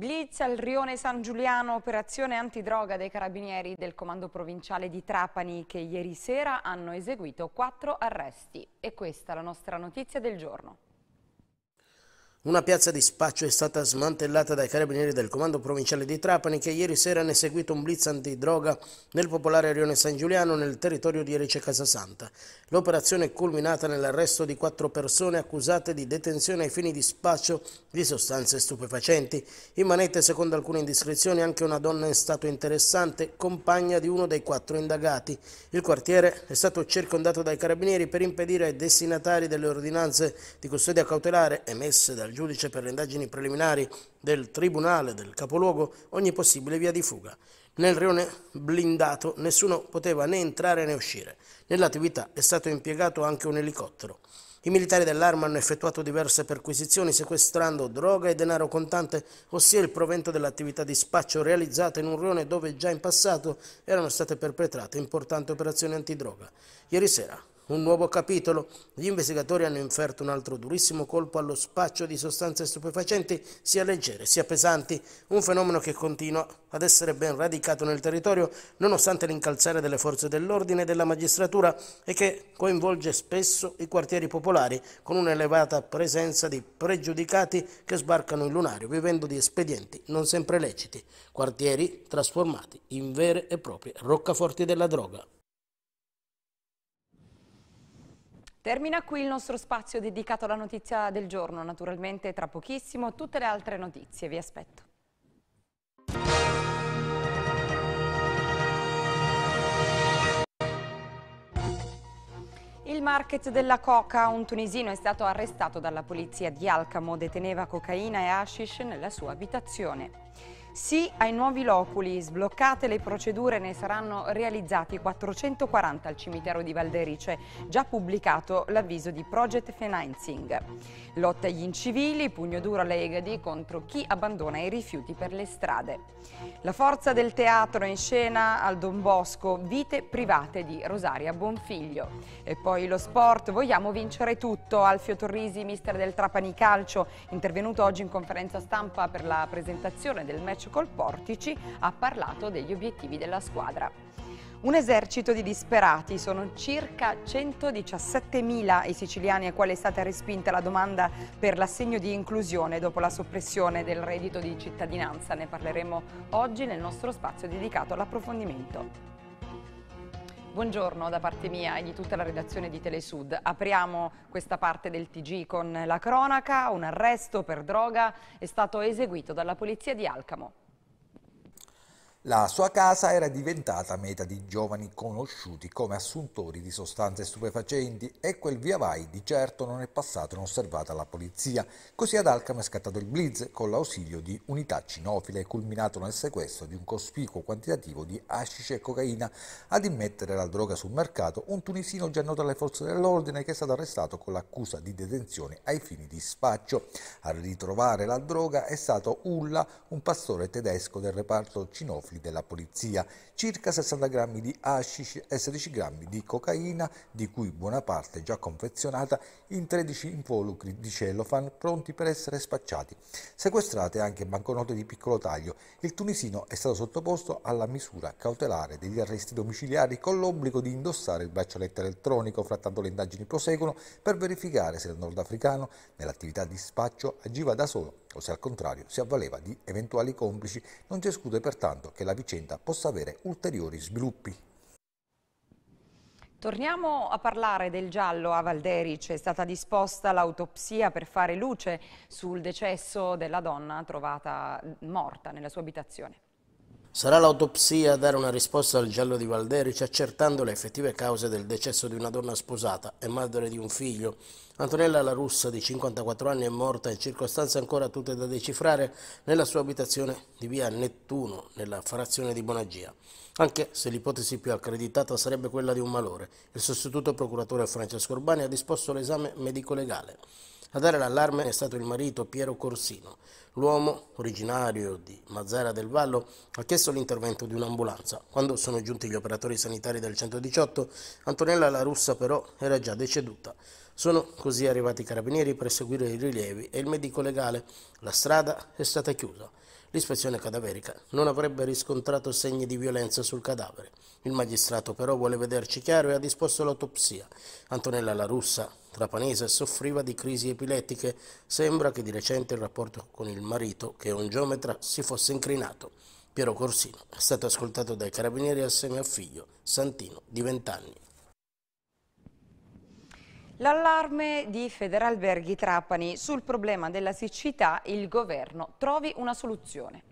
Blitz al Rione San Giuliano, operazione antidroga dei carabinieri del comando provinciale di Trapani che ieri sera hanno eseguito quattro arresti. E questa è la nostra notizia del giorno. Una piazza di spaccio è stata smantellata dai carabinieri del comando provinciale di Trapani che ieri sera hanno eseguito un blitz antidroga nel popolare Rione San Giuliano nel territorio di Erice Casasanta. L'operazione è culminata nell'arresto di quattro persone accusate di detenzione ai fini di spaccio di sostanze stupefacenti. In manette, secondo alcune indiscrezioni, anche una donna in stato interessante, compagna di uno dei quattro indagati. Il quartiere è stato circondato dai carabinieri per impedire ai destinatari delle ordinanze di custodia cautelare emesse dal al giudice per le indagini preliminari del Tribunale del capoluogo ogni possibile via di fuga. Nel rione blindato nessuno poteva né entrare né uscire. Nell'attività è stato impiegato anche un elicottero. I militari dell'arma hanno effettuato diverse perquisizioni sequestrando droga e denaro contante, ossia il provento dell'attività di spaccio realizzata in un rione dove già in passato erano state perpetrate importanti operazioni antidroga. Ieri sera un nuovo capitolo. Gli investigatori hanno inferto un altro durissimo colpo allo spaccio di sostanze stupefacenti, sia leggere sia pesanti, un fenomeno che continua ad essere ben radicato nel territorio, nonostante l'incalzare delle forze dell'ordine e della magistratura e che coinvolge spesso i quartieri popolari, con un'elevata presenza di pregiudicati che sbarcano in lunario, vivendo di espedienti non sempre leciti, quartieri trasformati in vere e proprie roccaforti della droga. Termina qui il nostro spazio dedicato alla notizia del giorno. Naturalmente tra pochissimo tutte le altre notizie. Vi aspetto. Il market della coca, un tunisino è stato arrestato dalla polizia di Alcamo, deteneva cocaina e hashish nella sua abitazione. Sì ai nuovi loculi, sbloccate le procedure, ne saranno realizzati 440 al cimitero di Valderice, già pubblicato l'avviso di Project Financing. Lotta agli incivili, pugno duro alle Egadi contro chi abbandona i rifiuti per le strade. La forza del teatro in scena al Don Bosco, vite private di Rosaria Bonfiglio. E poi lo sport, vogliamo vincere tutto, Alfio Torrisi, mister del Trapani Calcio, intervenuto oggi in conferenza stampa per la presentazione del match col Portici ha parlato degli obiettivi della squadra. Un esercito di disperati, sono circa 117.000 i siciliani a quale è stata respinta la domanda per l'assegno di inclusione dopo la soppressione del reddito di cittadinanza. Ne parleremo oggi nel nostro spazio dedicato all'approfondimento. Buongiorno da parte mia e di tutta la redazione di Telesud. Apriamo questa parte del TG con la cronaca. Un arresto per droga è stato eseguito dalla polizia di Alcamo. La sua casa era diventata meta di giovani conosciuti come assuntori di sostanze stupefacenti e quel via vai di certo non è passato inosservato alla polizia. Così ad Alcamo è scattato il blitz con l'ausilio di unità cinofile culminato nel sequestro di un cospicuo quantitativo di ascice e cocaina. Ad immettere la droga sul mercato un tunisino già noto alle forze dell'ordine che è stato arrestato con l'accusa di detenzione ai fini di spaccio. A ritrovare la droga è stato Ulla, un pastore tedesco del reparto cinofile profili della polizia circa 60 g di hashish e 16 g di cocaina, di cui buona parte già confezionata in 13 involucri di cellophane pronti per essere spacciati. Sequestrate anche banconote di piccolo taglio. Il tunisino è stato sottoposto alla misura cautelare degli arresti domiciliari con l'obbligo di indossare il braccialetto elettronico, frattanto le indagini proseguono per verificare se il nordafricano nell'attività di spaccio agiva da solo o se al contrario si avvaleva di eventuali complici. Non si esclude pertanto che la vicenda possa avere un ulteriori sviluppi. Torniamo a parlare del giallo a Valderic. È stata disposta l'autopsia per fare luce sul decesso della donna trovata morta nella sua abitazione. Sarà l'autopsia a dare una risposta al giallo di Valderici accertando le effettive cause del decesso di una donna sposata e madre di un figlio. Antonella La Russa, di 54 anni, è morta in circostanze ancora tutte da decifrare nella sua abitazione di via Nettuno, nella frazione di Bonagia. Anche se l'ipotesi più accreditata sarebbe quella di un malore, il sostituto procuratore Francesco Urbani ha disposto l'esame medico-legale. A dare l'allarme è stato il marito Piero Corsino. L'uomo, originario di Mazzara del Vallo, ha chiesto l'intervento di un'ambulanza. Quando sono giunti gli operatori sanitari del 118, Antonella La Russa però era già deceduta. Sono così arrivati i carabinieri per seguire i rilievi e il medico legale. La strada è stata chiusa. L'ispezione cadaverica non avrebbe riscontrato segni di violenza sul cadavere. Il magistrato però vuole vederci chiaro e ha disposto l'autopsia. Antonella La Russa trapanese soffriva di crisi epilettiche. Sembra che di recente il rapporto con il marito, che è un geometra, si fosse incrinato. Piero Corsino è stato ascoltato dai carabinieri assieme a figlio, Santino, di 20 anni. L'allarme di Federalberghi Trapani sul problema della siccità, il governo trovi una soluzione.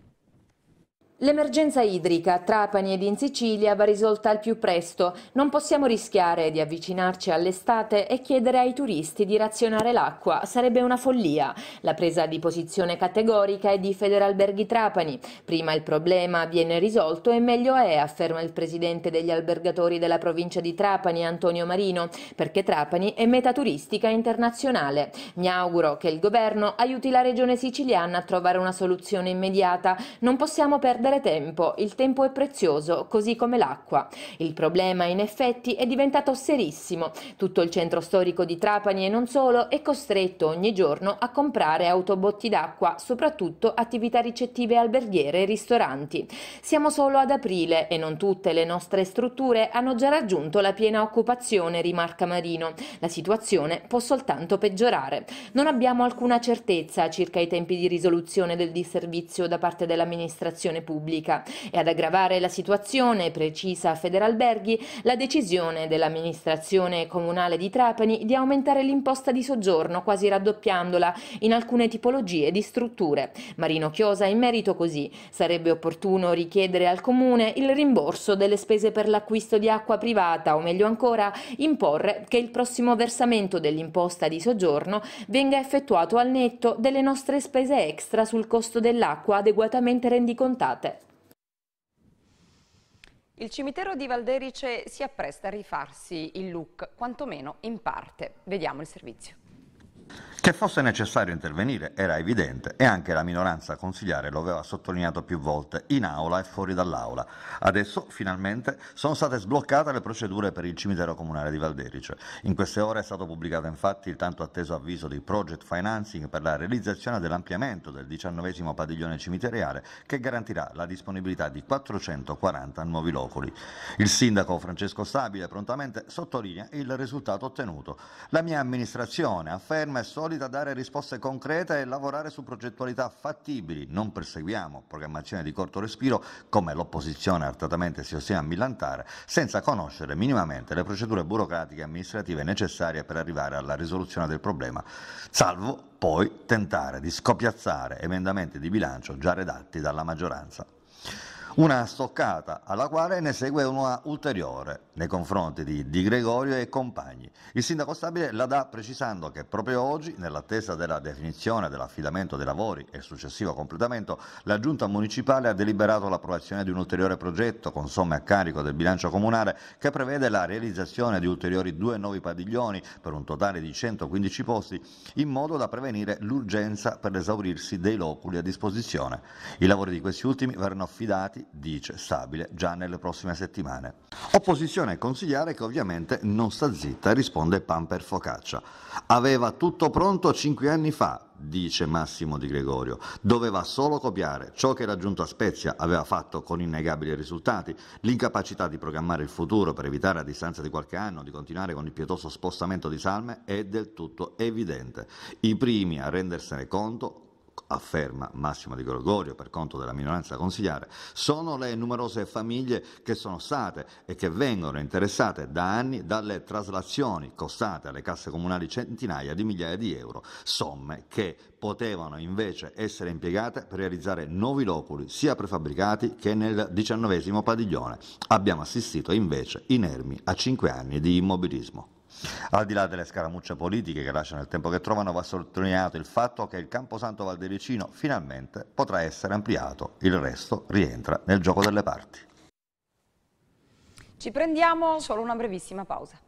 L'emergenza idrica a Trapani ed in Sicilia va risolta al più presto. Non possiamo rischiare di avvicinarci all'estate e chiedere ai turisti di razionare l'acqua. Sarebbe una follia. La presa di posizione categorica è di Federalberghi Trapani. Prima il problema viene risolto e meglio è, afferma il presidente degli albergatori della provincia di Trapani, Antonio Marino, perché Trapani è meta turistica internazionale. Mi auguro che il governo aiuti la regione siciliana a trovare una soluzione immediata. Non possiamo perdere perdere tempo, il tempo è prezioso, così come l'acqua. Il problema in effetti è diventato serissimo. Tutto il centro storico di Trapani e non solo è costretto ogni giorno a comprare autobotti d'acqua, soprattutto attività ricettive alberghiere e ristoranti. Siamo solo ad aprile e non tutte le nostre strutture hanno già raggiunto la piena occupazione, rimarca Marino. La situazione può soltanto peggiorare. Non abbiamo alcuna certezza circa i tempi di risoluzione del disservizio da parte dell'amministrazione pubblica pubblica. E ad aggravare la situazione, precisa Federalberghi, la decisione dell'amministrazione comunale di Trapani di aumentare l'imposta di soggiorno, quasi raddoppiandola, in alcune tipologie di strutture. Marino Chiosa in merito così sarebbe opportuno richiedere al comune il rimborso delle spese per l'acquisto di acqua privata o meglio ancora imporre che il prossimo versamento dell'imposta di soggiorno venga effettuato al netto delle nostre spese extra sul costo dell'acqua adeguatamente rendicontate. Il cimitero di Valderice si appresta a rifarsi il look, quantomeno in parte. Vediamo il servizio. Che fosse necessario intervenire era evidente e anche la minoranza consigliare lo aveva sottolineato più volte, in aula e fuori dall'aula. Adesso, finalmente, sono state sbloccate le procedure per il cimitero comunale di Valderice. In queste ore è stato pubblicato infatti il tanto atteso avviso di Project Financing per la realizzazione dell'ampliamento del diciannovesimo padiglione cimiteriale che garantirà la disponibilità di 440 nuovi loculi. Il sindaco Francesco Stabile prontamente sottolinea il risultato ottenuto. La mia amministrazione afferma e sollecita solita dare risposte concrete e lavorare su progettualità fattibili. Non perseguiamo programmazioni di corto respiro come l'opposizione artatamente si ostina a millantare, senza conoscere minimamente le procedure burocratiche e amministrative necessarie per arrivare alla risoluzione del problema, salvo poi tentare di scopiazzare emendamenti di bilancio già redatti dalla maggioranza. Una stoccata alla quale ne segue una ulteriore nei confronti di Di Gregorio e compagni. Il sindaco stabile la dà precisando che proprio oggi, nell'attesa della definizione dell'affidamento dei lavori e successivo completamento, la giunta municipale ha deliberato l'approvazione di un ulteriore progetto con somme a carico del bilancio comunale che prevede la realizzazione di ulteriori due nuovi padiglioni per un totale di 115 posti in modo da prevenire l'urgenza per l'esaurirsi dei loculi a disposizione. I lavori di questi ultimi verranno affidati dice stabile già nelle prossime settimane. Opposizione consigliare che ovviamente non sta zitta, risponde Pamper Focaccia. Aveva tutto pronto cinque anni fa, dice Massimo Di Gregorio. Doveva solo copiare ciò che raggiunto a Spezia aveva fatto con innegabili risultati, l'incapacità di programmare il futuro per evitare a distanza di qualche anno di continuare con il pietoso spostamento di salme è del tutto evidente. I primi a rendersene conto afferma Massimo Di Gregorio per conto della minoranza consigliare, sono le numerose famiglie che sono state e che vengono interessate da anni dalle traslazioni costate alle casse comunali centinaia di migliaia di euro, somme che potevano invece essere impiegate per realizzare nuovi loculi sia prefabbricati che nel diciannovesimo padiglione. Abbiamo assistito invece inermi a cinque anni di immobilismo. Al di là delle scaramucce politiche che lasciano il tempo che trovano, va sottolineato il fatto che il Camposanto Valdericino finalmente potrà essere ampliato, il resto rientra nel gioco delle parti. Ci prendiamo solo una brevissima pausa.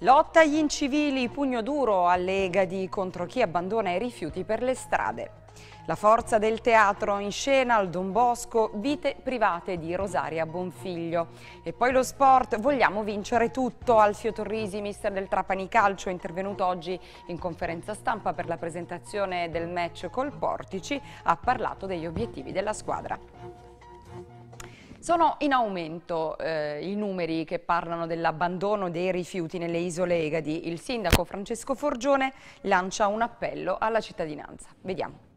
Lotta agli incivili, pugno duro a Lega di contro chi abbandona i rifiuti per le strade. La forza del teatro in scena al Don Bosco, vite private di Rosaria Bonfiglio. E poi lo sport, vogliamo vincere tutto. Alfio Torrisi, mister del Trapani Calcio, è intervenuto oggi in conferenza stampa per la presentazione del match col Portici, ha parlato degli obiettivi della squadra. Sono in aumento eh, i numeri che parlano dell'abbandono dei rifiuti nelle isole Egadi. Il sindaco Francesco Forgione lancia un appello alla cittadinanza. Vediamo.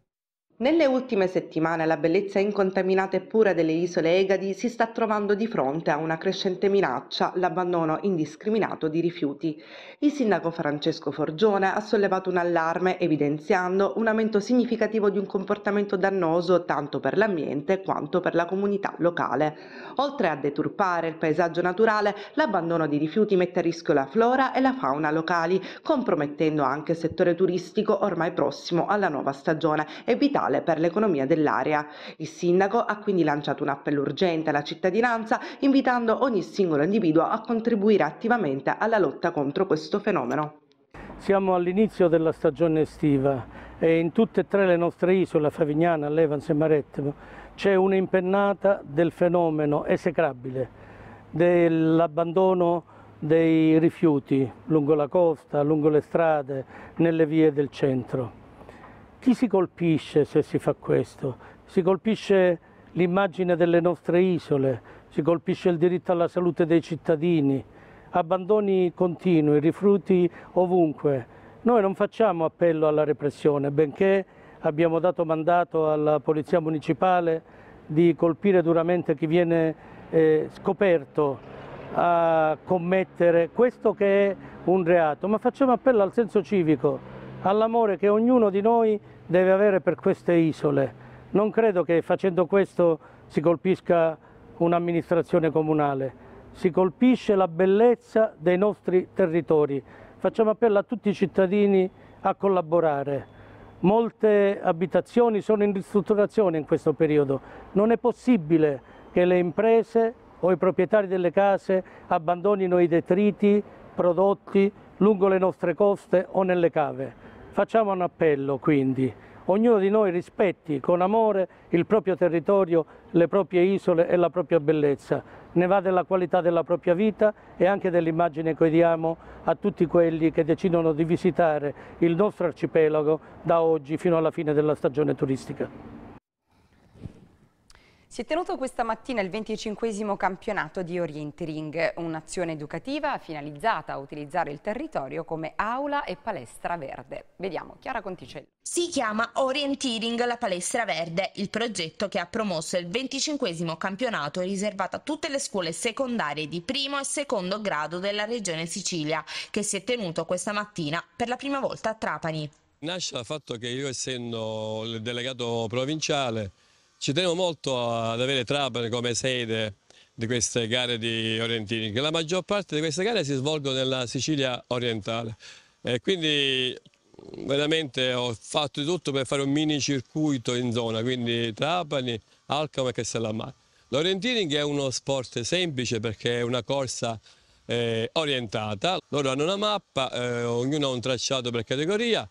Nelle ultime settimane la bellezza incontaminata e pura delle isole Egadi si sta trovando di fronte a una crescente minaccia, l'abbandono indiscriminato di rifiuti. Il sindaco Francesco Forgione ha sollevato un allarme evidenziando un aumento significativo di un comportamento dannoso tanto per l'ambiente quanto per la comunità locale. Oltre a deturpare il paesaggio naturale, l'abbandono di rifiuti mette a rischio la flora e la fauna locali, compromettendo anche il settore turistico ormai prossimo alla nuova stagione, evitando fondamentale per l'economia dell'area. Il sindaco ha quindi lanciato un appello urgente alla cittadinanza invitando ogni singolo individuo a contribuire attivamente alla lotta contro questo fenomeno. Siamo all'inizio della stagione estiva e in tutte e tre le nostre isole, Favignana, Levans e Marettimo, c'è un'impennata del fenomeno esecrabile dell'abbandono dei rifiuti lungo la costa, lungo le strade, nelle vie del centro chi si colpisce se si fa questo? Si colpisce l'immagine delle nostre isole, si colpisce il diritto alla salute dei cittadini, abbandoni continui, rifruti ovunque. Noi non facciamo appello alla repressione, benché abbiamo dato mandato alla Polizia Municipale di colpire duramente chi viene eh, scoperto a commettere questo che è un reato, ma facciamo appello al senso civico, all'amore che ognuno di noi ha deve avere per queste isole. Non credo che facendo questo si colpisca un'amministrazione comunale, si colpisce la bellezza dei nostri territori. Facciamo appello a tutti i cittadini a collaborare. Molte abitazioni sono in ristrutturazione in questo periodo. Non è possibile che le imprese o i proprietari delle case abbandonino i detriti prodotti lungo le nostre coste o nelle cave. Facciamo un appello quindi, ognuno di noi rispetti con amore il proprio territorio, le proprie isole e la propria bellezza. Ne va della qualità della propria vita e anche dell'immagine che diamo a tutti quelli che decidono di visitare il nostro arcipelago da oggi fino alla fine della stagione turistica. Si è tenuto questa mattina il 25 campionato di Orientering, un'azione educativa finalizzata a utilizzare il territorio come aula e palestra verde. Vediamo, Chiara Conticelli. Si chiama Orienteering la palestra verde, il progetto che ha promosso il 25 campionato riservato a tutte le scuole secondarie di primo e secondo grado della regione Sicilia, che si è tenuto questa mattina per la prima volta a Trapani. Nasce dal fatto che io essendo il delegato provinciale ci tenevo molto ad avere Trapani come sede di queste gare di Orientini, che la maggior parte di queste gare si svolgono nella Sicilia orientale. E quindi veramente ho fatto di tutto per fare un mini circuito in zona, quindi Trapani, Alcamo e Castellammare. L'orientining è uno sport semplice perché è una corsa eh, orientata, loro hanno una mappa, eh, ognuno ha un tracciato per categoria,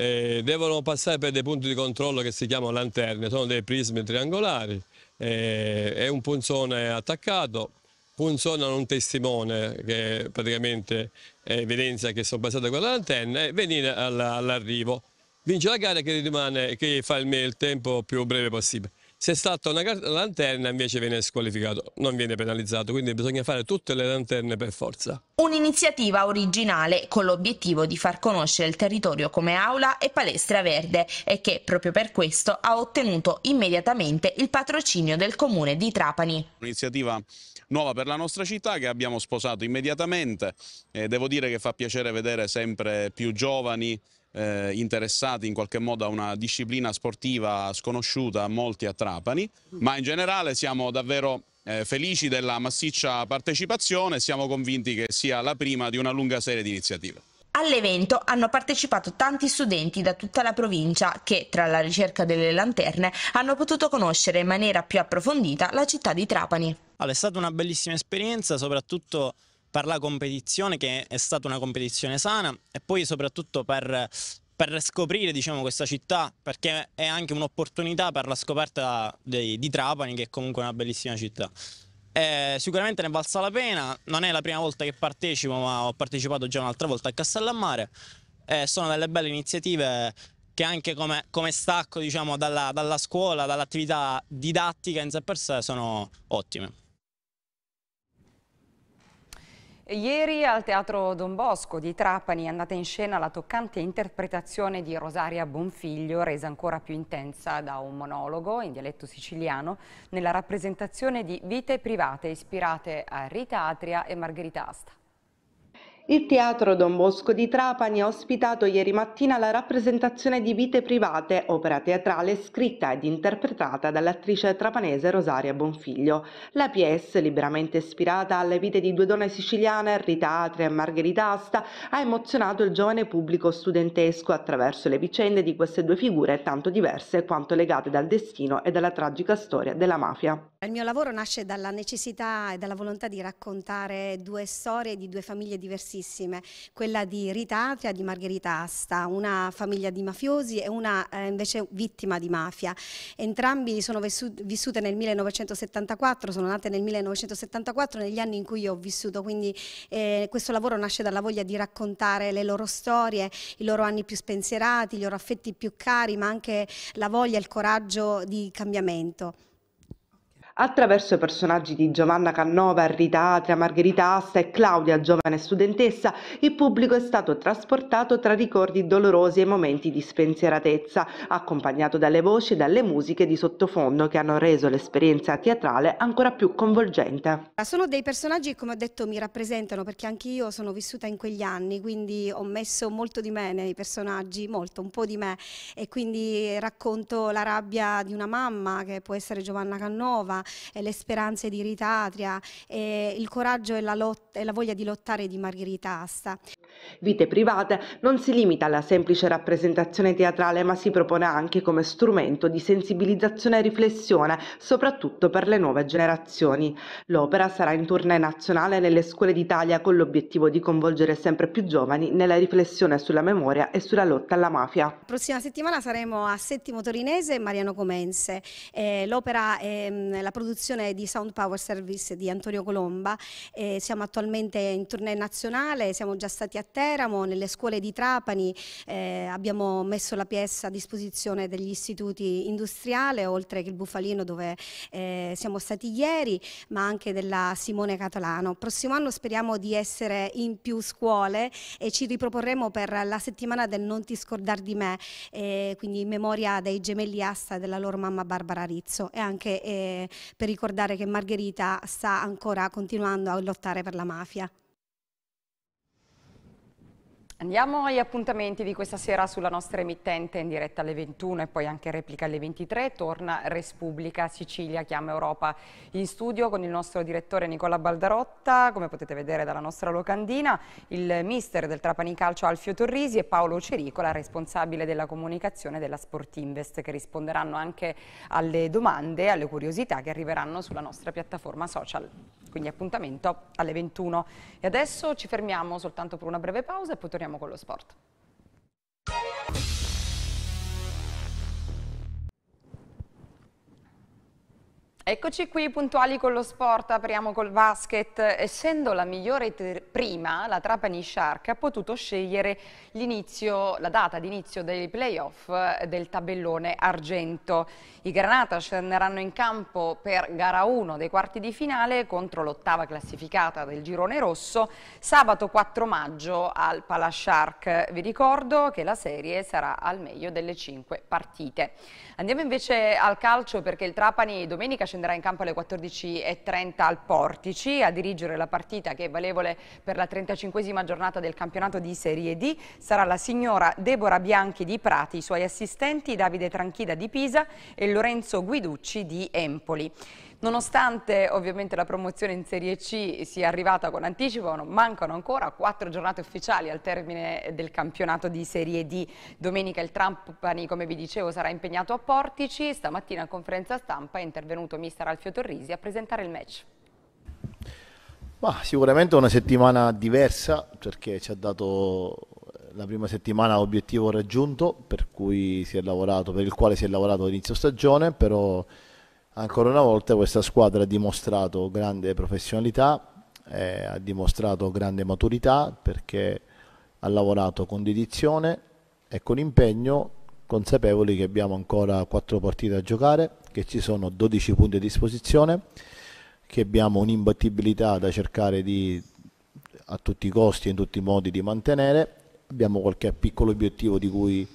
eh, devono passare per dei punti di controllo che si chiamano lanterne, sono dei prismi triangolari, eh, è un punzone attaccato, funzionano un testimone che praticamente evidenzia che sono passate quelle antenne e venire all'arrivo. Vince la gara che, rimane, che fa il tempo più breve possibile. Se salta una lanterna invece viene squalificato, non viene penalizzato, quindi bisogna fare tutte le lanterne per forza. Un'iniziativa originale con l'obiettivo di far conoscere il territorio come aula e palestra verde e che proprio per questo ha ottenuto immediatamente il patrocinio del comune di Trapani. Un'iniziativa nuova per la nostra città che abbiamo sposato immediatamente, eh, devo dire che fa piacere vedere sempre più giovani eh, interessati in qualche modo a una disciplina sportiva sconosciuta a molti a Trapani, mm. ma in generale siamo davvero eh, felici della massiccia partecipazione e siamo convinti che sia la prima di una lunga serie di iniziative. All'evento hanno partecipato tanti studenti da tutta la provincia che, tra la ricerca delle lanterne, hanno potuto conoscere in maniera più approfondita la città di Trapani. Allora, è stata una bellissima esperienza, soprattutto per la competizione che è stata una competizione sana e poi soprattutto per, per scoprire diciamo, questa città perché è anche un'opportunità per la scoperta dei, di Trapani che è comunque una bellissima città. Eh, sicuramente ne è valsa la pena, non è la prima volta che partecipo ma ho partecipato già un'altra volta a Castellammare. Eh, sono delle belle iniziative che anche come, come stacco diciamo, dalla, dalla scuola, dall'attività didattica in sé per sé sono ottime. Ieri al Teatro Don Bosco di Trapani è andata in scena la toccante interpretazione di Rosaria Bonfiglio, resa ancora più intensa da un monologo in dialetto siciliano, nella rappresentazione di Vite private ispirate a Rita Atria e Margherita Asta. Il Teatro Don Bosco di Trapani ha ospitato ieri mattina la rappresentazione di Vite Private, opera teatrale scritta ed interpretata dall'attrice trapanese Rosaria Bonfiglio. La pièce, liberamente ispirata alle vite di due donne siciliane, Rita Atria e Margherita Asta, ha emozionato il giovane pubblico studentesco attraverso le vicende di queste due figure tanto diverse quanto legate dal destino e dalla tragica storia della mafia. Il mio lavoro nasce dalla necessità e dalla volontà di raccontare due storie di due famiglie diversificate famosissime, quella di Rita Atria e di Margherita Asta, una famiglia di mafiosi e una eh, invece vittima di mafia. Entrambi sono vissute nel 1974, sono nate nel 1974, negli anni in cui io ho vissuto, quindi eh, questo lavoro nasce dalla voglia di raccontare le loro storie, i loro anni più spensierati, i loro affetti più cari, ma anche la voglia e il coraggio di cambiamento. Attraverso i personaggi di Giovanna Cannova, Rita Atria, Margherita Asta e Claudia, giovane studentessa, il pubblico è stato trasportato tra ricordi dolorosi e momenti di spensieratezza, accompagnato dalle voci e dalle musiche di sottofondo che hanno reso l'esperienza teatrale ancora più coinvolgente. Sono dei personaggi che, come ho detto, mi rappresentano perché anch'io sono vissuta in quegli anni, quindi ho messo molto di me nei personaggi, molto, un po' di me, e quindi racconto la rabbia di una mamma che può essere Giovanna Cannova, Patria, eh, le speranze di Ritatria, il coraggio e la, e la voglia di lottare di Margherita Asta. Vite private non si limita alla semplice rappresentazione teatrale ma si propone anche come strumento di sensibilizzazione e riflessione, soprattutto per le nuove generazioni. L'opera sarà in tournée nazionale nelle scuole d'Italia con l'obiettivo di coinvolgere sempre più giovani nella riflessione sulla memoria e sulla lotta alla mafia. La prossima settimana saremo a Settimo Torinese e Mariano Comense. Eh, l'opera è mm, la la produzione di Sound Power Service di Antonio Colomba. Eh, siamo attualmente in tournée nazionale, siamo già stati a Teramo, nelle scuole di Trapani, eh, abbiamo messo la pièce a disposizione degli istituti industriali, oltre che il Bufalino dove eh, siamo stati ieri, ma anche della Simone Catalano. Prossimo anno speriamo di essere in più scuole e ci riproporremo per la settimana del Non ti scordar di me, eh, quindi in memoria dei gemelli Asta e della loro mamma Barbara Rizzo e anche eh, per ricordare che Margherita sta ancora continuando a lottare per la mafia. Andiamo agli appuntamenti di questa sera sulla nostra emittente in diretta alle 21 e poi anche replica alle 23. Torna Respubblica Sicilia, chiama Europa in studio con il nostro direttore Nicola Baldarotta, come potete vedere dalla nostra locandina, il mister del Trapani Calcio Alfio Torrisi e Paolo Cericola, responsabile della comunicazione della Sportinvest, che risponderanno anche alle domande e alle curiosità che arriveranno sulla nostra piattaforma social quindi appuntamento alle 21. E adesso ci fermiamo soltanto per una breve pausa e poi torniamo con lo sport. Eccoci qui puntuali con lo sport, apriamo col basket. Essendo la migliore prima, la Trapani Shark ha potuto scegliere la data d'inizio dei playoff eh, del tabellone argento. I Granata scenderanno in campo per gara 1 dei quarti di finale contro l'ottava classificata del girone rosso sabato 4 maggio al Pala Shark. Vi ricordo che la serie sarà al meglio delle 5 partite. Andiamo invece al calcio perché il Trapani domenica scenderà in campo alle 14.30 al Portici a dirigere la partita che è valevole per la 35esima giornata del campionato di Serie D. Sarà la signora Deborah Bianchi di Prati, i suoi assistenti Davide Tranchida di Pisa e Lorenzo Guiducci di Empoli. Nonostante ovviamente la promozione in Serie C sia arrivata con anticipo, mancano ancora quattro giornate ufficiali al termine del campionato di Serie D. Domenica il Trampani, come vi dicevo, sarà impegnato a Portici. Stamattina a conferenza stampa è intervenuto mister Alfio Torrisi a presentare il match. Ma sicuramente una settimana diversa perché ci ha dato eh, la prima settimana obiettivo raggiunto per, per il quale si è lavorato all'inizio stagione, però ancora una volta questa squadra ha dimostrato grande professionalità, eh, ha dimostrato grande maturità perché ha lavorato con dedizione e con impegno, consapevoli che abbiamo ancora 4 partite da giocare, che ci sono 12 punti a disposizione, che abbiamo un'imbattibilità da cercare di, a tutti i costi e in tutti i modi di mantenere, abbiamo qualche piccolo obiettivo di cui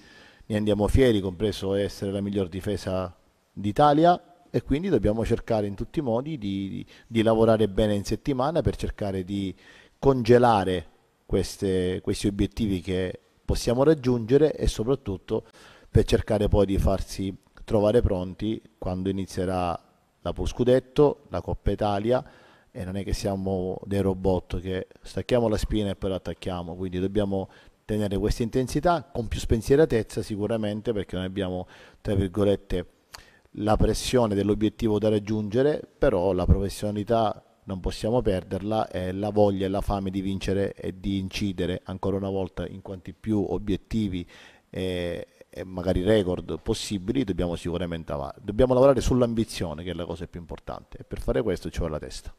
ne andiamo fieri, compreso essere la miglior difesa d'Italia e quindi dobbiamo cercare in tutti i modi di, di lavorare bene in settimana per cercare di congelare queste, questi obiettivi che possiamo raggiungere e soprattutto per cercare poi di farsi trovare pronti quando inizierà la Poscudetto, la Coppa Italia e non è che siamo dei robot che stacchiamo la spina e poi la attacchiamo, quindi dobbiamo tenere questa intensità con più spensieratezza sicuramente perché noi abbiamo tra virgolette la pressione dell'obiettivo da raggiungere, però la professionalità non possiamo perderla, è la voglia e la fame di vincere e di incidere ancora una volta in quanti più obiettivi e, e magari record possibili dobbiamo sicuramente avanti. Dobbiamo lavorare sull'ambizione che è la cosa più importante e per fare questo ci vuole la testa.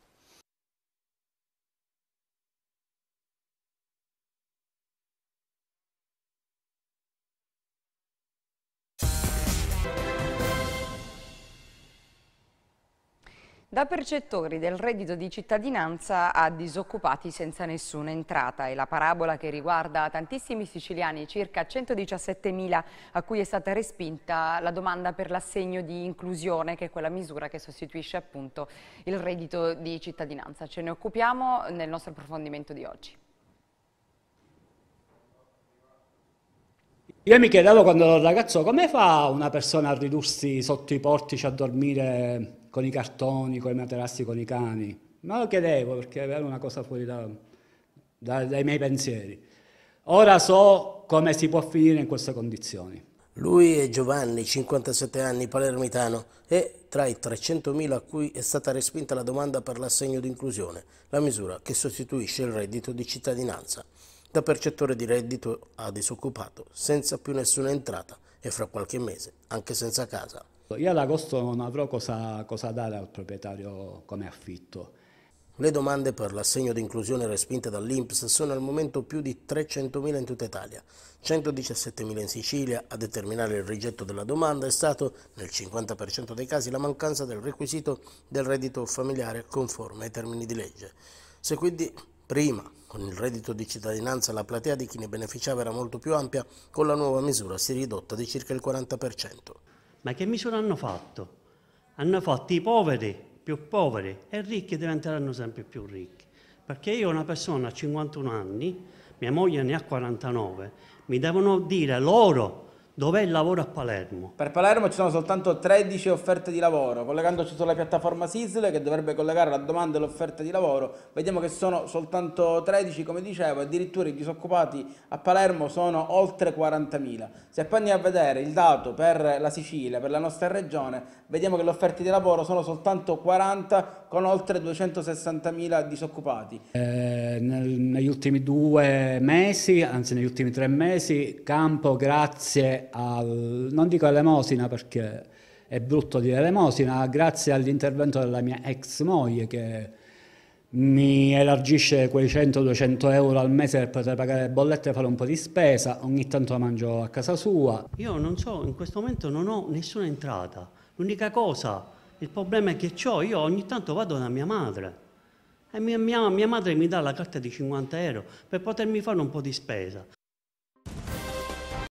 da percettori del reddito di cittadinanza a disoccupati senza nessuna entrata. È la parabola che riguarda tantissimi siciliani, circa 117.000 a cui è stata respinta la domanda per l'assegno di inclusione, che è quella misura che sostituisce appunto il reddito di cittadinanza. Ce ne occupiamo nel nostro approfondimento di oggi. Io mi chiedevo quando ero ragazzo come fa una persona a ridursi sotto i portici a dormire con i cartoni, con i materassi, con i cani. Ma lo chiedevo perché era una cosa fuori da, da, dai miei pensieri. Ora so come si può finire in queste condizioni. Lui è Giovanni, 57 anni, palermitano, e tra i 300.000 a cui è stata respinta la domanda per l'assegno di inclusione, la misura che sostituisce il reddito di cittadinanza. Da percettore di reddito a disoccupato, senza più nessuna entrata e fra qualche mese anche senza casa. Esatto. Io ad agosto non avrò cosa, cosa dare al proprietario come affitto. Le domande per l'assegno di inclusione respinte dall'Inps sono al momento più di 300.000 in tutta Italia, 117.000 in Sicilia. A determinare il rigetto della domanda è stato, nel 50% dei casi, la mancanza del requisito del reddito familiare conforme ai termini di legge. Se quindi prima, con il reddito di cittadinanza, la platea di chi ne beneficiava era molto più ampia, con la nuova misura si è ridotta di circa il 40%. Ma che misura hanno fatto? Hanno fatto i poveri più poveri e i ricchi diventeranno sempre più ricchi. Perché io una persona a 51 anni, mia moglie ne ha 49, mi devono dire loro Dov'è il lavoro a Palermo? Per Palermo ci sono soltanto 13 offerte di lavoro, collegandoci sulla piattaforma Sisle che dovrebbe collegare la domanda e l'offerta di lavoro, vediamo che sono soltanto 13 come dicevo, addirittura i disoccupati a Palermo sono oltre 40.000. Se poi andiamo a vedere il dato per la Sicilia, per la nostra regione, vediamo che le offerte di lavoro sono soltanto 40 con oltre 260.000 disoccupati. Eh, nel, negli ultimi due mesi, anzi negli ultimi tre mesi, Campo grazie al, non dico elemosina perché è brutto dire elemosina, grazie all'intervento della mia ex moglie che mi elargisce quei 100-200 euro al mese per poter pagare le bollette e fare un po' di spesa, ogni tanto la mangio a casa sua. Io non so, in questo momento non ho nessuna entrata, l'unica cosa, il problema è che ho, io ogni tanto vado da mia madre e mia, mia, mia madre mi dà la carta di 50 euro per potermi fare un po' di spesa,